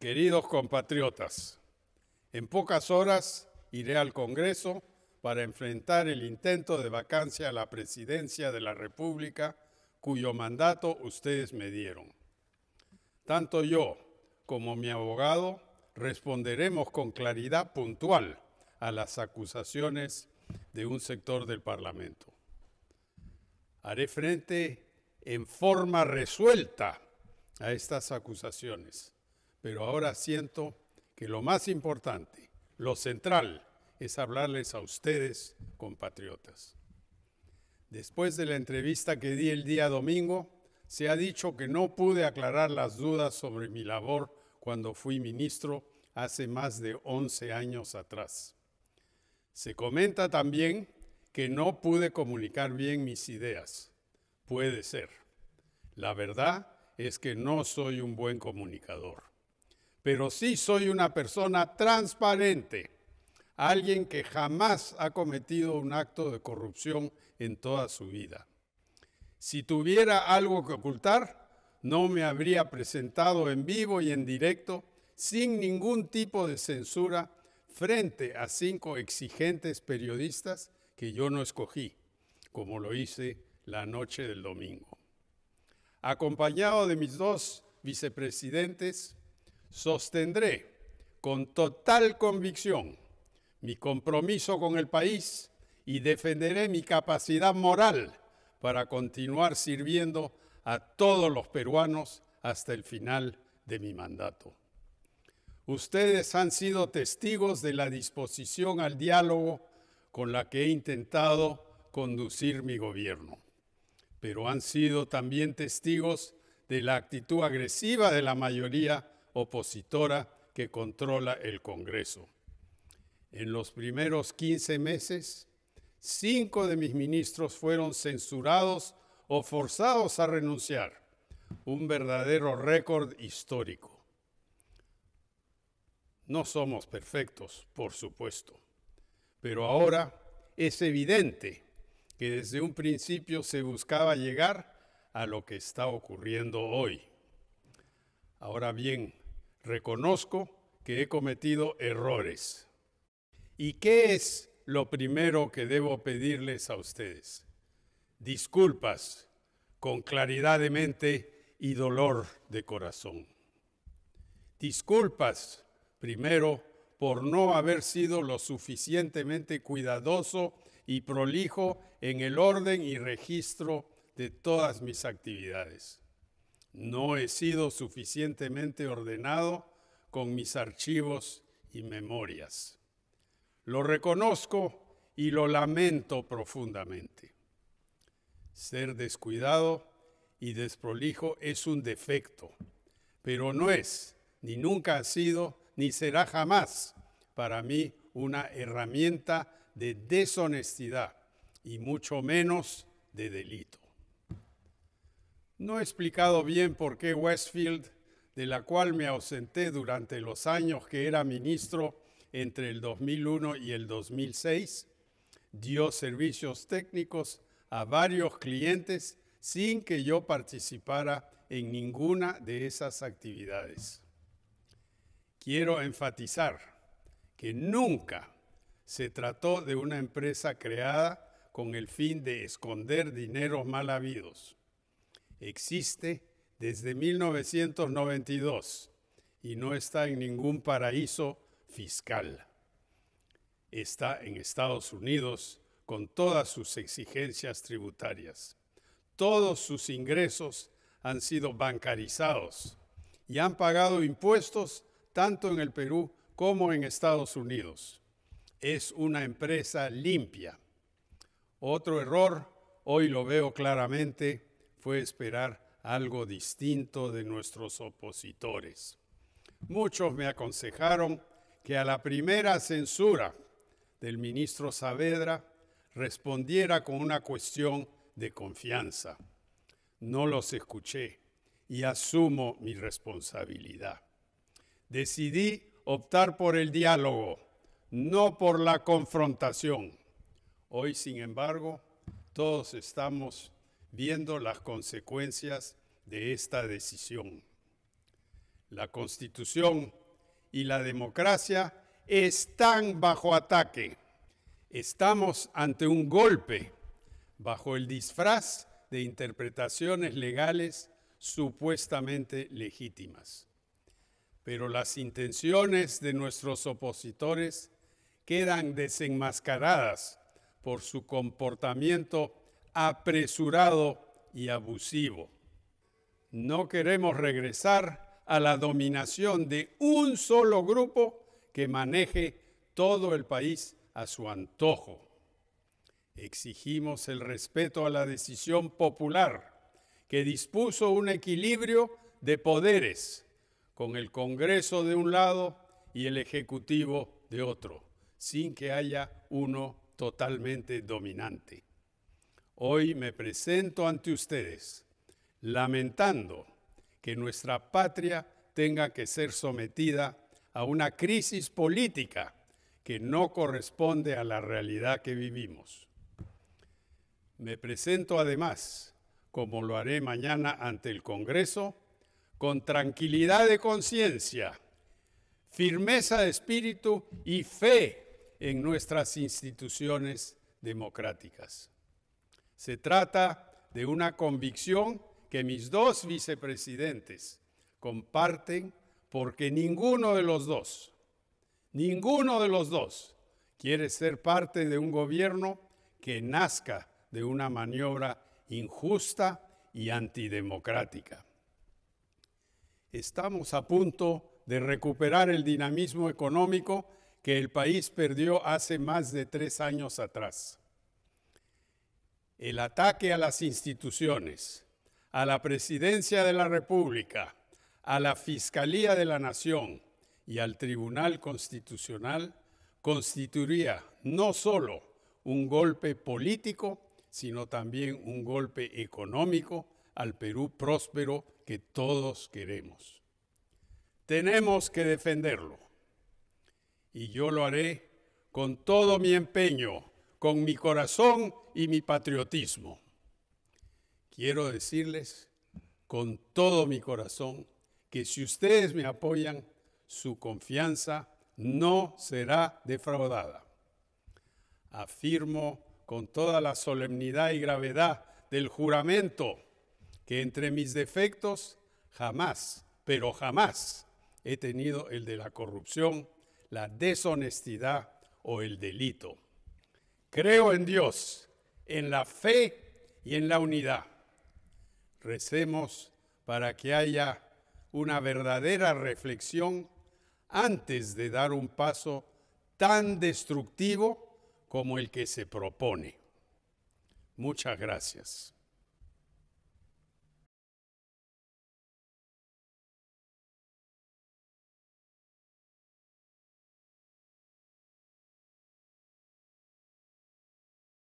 Queridos compatriotas, en pocas horas iré al Congreso para enfrentar el intento de vacancia a la presidencia de la República cuyo mandato ustedes me dieron. Tanto yo como mi abogado responderemos con claridad puntual a las acusaciones de un sector del Parlamento. Haré frente en forma resuelta a estas acusaciones pero ahora siento que lo más importante, lo central, es hablarles a ustedes, compatriotas. Después de la entrevista que di el día domingo, se ha dicho que no pude aclarar las dudas sobre mi labor cuando fui ministro hace más de 11 años atrás. Se comenta también que no pude comunicar bien mis ideas. Puede ser. La verdad es que no soy un buen comunicador pero sí soy una persona transparente, alguien que jamás ha cometido un acto de corrupción en toda su vida. Si tuviera algo que ocultar, no me habría presentado en vivo y en directo sin ningún tipo de censura frente a cinco exigentes periodistas que yo no escogí, como lo hice la noche del domingo. Acompañado de mis dos vicepresidentes, Sostendré con total convicción mi compromiso con el país y defenderé mi capacidad moral para continuar sirviendo a todos los peruanos hasta el final de mi mandato. Ustedes han sido testigos de la disposición al diálogo con la que he intentado conducir mi gobierno, pero han sido también testigos de la actitud agresiva de la mayoría opositora que controla el Congreso. En los primeros 15 meses, cinco de mis ministros fueron censurados o forzados a renunciar, un verdadero récord histórico. No somos perfectos, por supuesto, pero ahora es evidente que desde un principio se buscaba llegar a lo que está ocurriendo hoy. Ahora bien, Reconozco que he cometido errores. ¿Y qué es lo primero que debo pedirles a ustedes? Disculpas con claridad de mente y dolor de corazón. Disculpas primero por no haber sido lo suficientemente cuidadoso y prolijo en el orden y registro de todas mis actividades. No he sido suficientemente ordenado con mis archivos y memorias. Lo reconozco y lo lamento profundamente. Ser descuidado y desprolijo es un defecto, pero no es, ni nunca ha sido, ni será jamás para mí una herramienta de deshonestidad y mucho menos de delito. No he explicado bien por qué Westfield, de la cual me ausenté durante los años que era ministro entre el 2001 y el 2006, dio servicios técnicos a varios clientes sin que yo participara en ninguna de esas actividades. Quiero enfatizar que nunca se trató de una empresa creada con el fin de esconder dineros mal habidos existe desde 1992 y no está en ningún paraíso fiscal. Está en Estados Unidos con todas sus exigencias tributarias. Todos sus ingresos han sido bancarizados y han pagado impuestos tanto en el Perú como en Estados Unidos. Es una empresa limpia. Otro error, hoy lo veo claramente, fue esperar algo distinto de nuestros opositores. Muchos me aconsejaron que a la primera censura del ministro Saavedra respondiera con una cuestión de confianza. No los escuché y asumo mi responsabilidad. Decidí optar por el diálogo, no por la confrontación. Hoy, sin embargo, todos estamos viendo las consecuencias de esta decisión. La constitución y la democracia están bajo ataque. Estamos ante un golpe bajo el disfraz de interpretaciones legales supuestamente legítimas. Pero las intenciones de nuestros opositores quedan desenmascaradas por su comportamiento apresurado y abusivo. No queremos regresar a la dominación de un solo grupo que maneje todo el país a su antojo. Exigimos el respeto a la decisión popular que dispuso un equilibrio de poderes con el Congreso de un lado y el Ejecutivo de otro, sin que haya uno totalmente dominante. Hoy me presento ante ustedes, lamentando que nuestra patria tenga que ser sometida a una crisis política que no corresponde a la realidad que vivimos. Me presento además, como lo haré mañana ante el Congreso, con tranquilidad de conciencia, firmeza de espíritu y fe en nuestras instituciones democráticas. Se trata de una convicción que mis dos vicepresidentes comparten porque ninguno de los dos, ninguno de los dos quiere ser parte de un gobierno que nazca de una maniobra injusta y antidemocrática. Estamos a punto de recuperar el dinamismo económico que el país perdió hace más de tres años atrás el ataque a las instituciones, a la Presidencia de la República, a la Fiscalía de la Nación y al Tribunal Constitucional constituiría no solo un golpe político, sino también un golpe económico al Perú próspero que todos queremos. Tenemos que defenderlo y yo lo haré con todo mi empeño con mi corazón y mi patriotismo. Quiero decirles con todo mi corazón que si ustedes me apoyan, su confianza no será defraudada. Afirmo con toda la solemnidad y gravedad del juramento que entre mis defectos jamás, pero jamás he tenido el de la corrupción, la deshonestidad o el delito. Creo en Dios, en la fe y en la unidad. Recemos para que haya una verdadera reflexión antes de dar un paso tan destructivo como el que se propone. Muchas gracias.